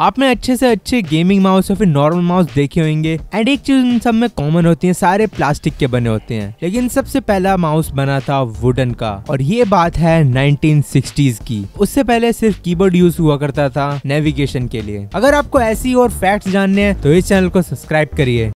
आपने अच्छे से अच्छे गेमिंग माउस या फिर नॉर्मल माउस देखे होंगे एंड एक चीज इन सब में कॉमन होती है सारे प्लास्टिक के बने होते हैं लेकिन सबसे पहला माउस बना था वुडन का और ये बात है 1960s की उससे पहले सिर्फ कीबोर्ड यूज हुआ करता था नेविगेशन के लिए अगर आपको ऐसी और फैक्ट्स जानने हैं तो इस चैनल को सब्सक्राइब करिए